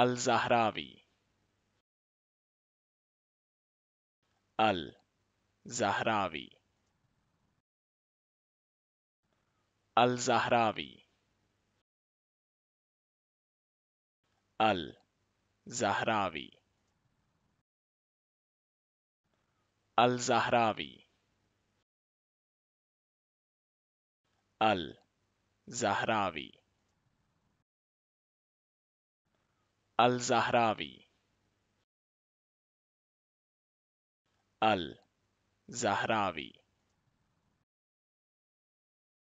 al-Zahrawi. Al-Zahrawi. Al-Zahrawi. Al-Zahrawi. Al-Zahrawi. Al-Zahrawi. al-Zahrawi. Al-Zahrawi.